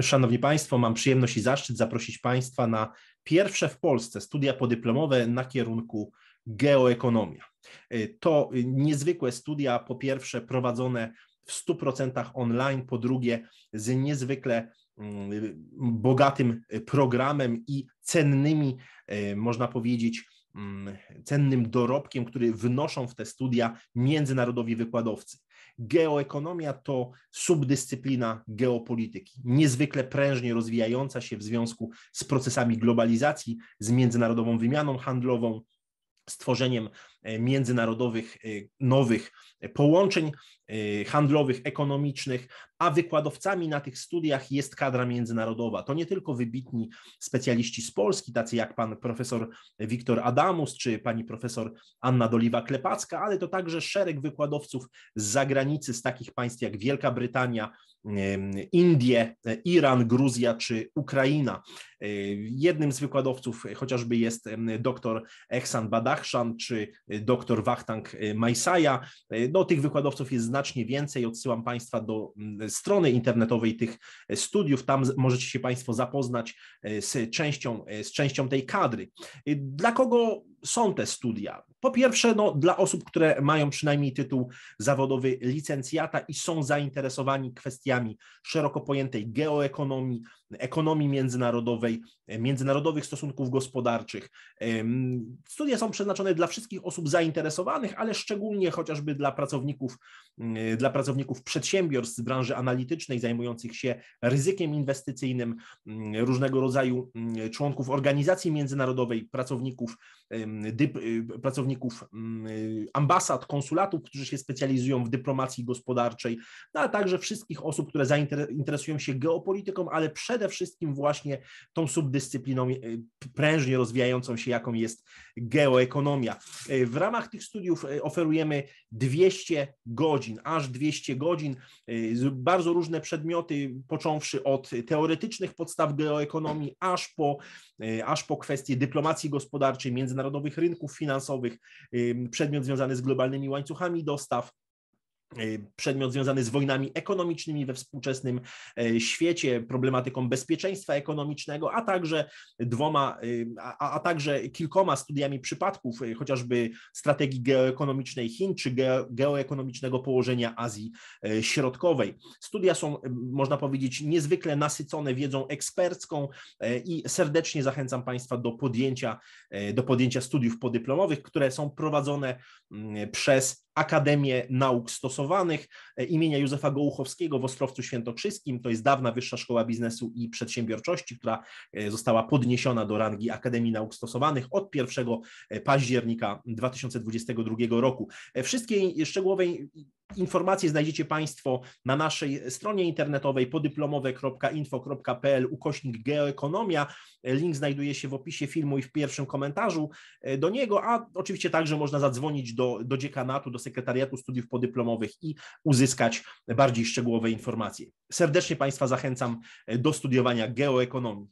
Szanowni Państwo, mam przyjemność i zaszczyt zaprosić Państwa na pierwsze w Polsce studia podyplomowe na kierunku geoekonomia. E, to niezwykłe studia, po pierwsze prowadzone w 100% online, po drugie z niezwykle mm, bogatym programem i cennymi, e, można powiedzieć, Mm, cennym dorobkiem, który wnoszą w te studia międzynarodowi wykładowcy. Geoekonomia to subdyscyplina geopolityki, niezwykle prężnie rozwijająca się w związku z procesami globalizacji, z międzynarodową wymianą handlową, stworzeniem e, międzynarodowych e, nowych e, połączeń Y, handlowych, ekonomicznych, a wykładowcami na tych studiach jest kadra międzynarodowa. To nie tylko wybitni specjaliści z Polski, tacy jak pan profesor Wiktor Adamus czy pani profesor Anna Doliwa-Klepacka, ale to także szereg wykładowców z zagranicy, z takich państw jak Wielka Brytania, Indie, Iran, Gruzja czy Ukraina. Y, jednym z wykładowców chociażby jest dr Ehsan Badakhshan czy dr Wachtang Majsaja. Y, no, tych wykładowców jest znacznie znacznie więcej. Odsyłam Państwa do mm, strony internetowej tych e, studiów. Tam możecie się Państwo zapoznać e, z częścią, e, z częścią tej kadry. Dla kogo są te studia? Po pierwsze, no, dla osób, które mają przynajmniej tytuł zawodowy licencjata i są zainteresowani kwestiami szeroko pojętej geoekonomii, ekonomii międzynarodowej, międzynarodowych stosunków gospodarczych. Studia są przeznaczone dla wszystkich osób zainteresowanych, ale szczególnie chociażby dla pracowników, mm, dla pracowników przedsiębiorstw z branży analitycznej, zajmujących się ryzykiem inwestycyjnym, mm, różnego rodzaju mm, członków organizacji międzynarodowej, pracowników dyp, y, pracowników y, ambasad, konsulatów, którzy się specjalizują w dyplomacji gospodarczej, no, a także wszystkich osób, które zainteresują się geopolityką, ale przede wszystkim właśnie tą subdyscypliną y, prężnie rozwijającą się, jaką jest geoekonomia. W ramach tych studiów oferujemy 200 godzin, aż 200 godzin, bardzo różne przedmioty, począwszy od teoretycznych podstaw geoekonomii, aż po, aż po kwestie dyplomacji gospodarczej, międzynarodowej, rynków finansowych, przedmiot związany z globalnymi łańcuchami dostaw, E, przedmiot związany z wojnami ekonomicznymi we współczesnym e, świecie, problematyką bezpieczeństwa ekonomicznego, a także dwoma, e, a, a także kilkoma studiami przypadków, chociażby strategii geoekonomicznej Chin czy geo, geoekonomicznego położenia Azji Środkowej. Studia są, można powiedzieć, niezwykle nasycone wiedzą ekspercką i serdecznie zachęcam Państwa do podjęcia, do podjęcia studiów podyplomowych, które są prowadzone przez Akademię Nauk Stosowanych E, imienia Józefa Gołuchowskiego w Ostrowcu Świętokrzyskim. To jest dawna Wyższa Szkoła Biznesu i Przedsiębiorczości, która e, została podniesiona do rangi Akademii Nauk Stosowanych od 1 e, października 2022 roku. Wszystkie szczegółowe Informacje znajdziecie Państwo na naszej stronie internetowej podyplomowe.info.pl ukośnik geoekonomia. Link znajduje się w opisie filmu i w pierwszym komentarzu e, do niego, a oczywiście także można zadzwonić do, do dziekanatu, do Sekretariatu Studiów Podyplomowych i uzyskać bardziej szczegółowe informacje. Serdecznie Państwa zachęcam e, do studiowania geoekonomii.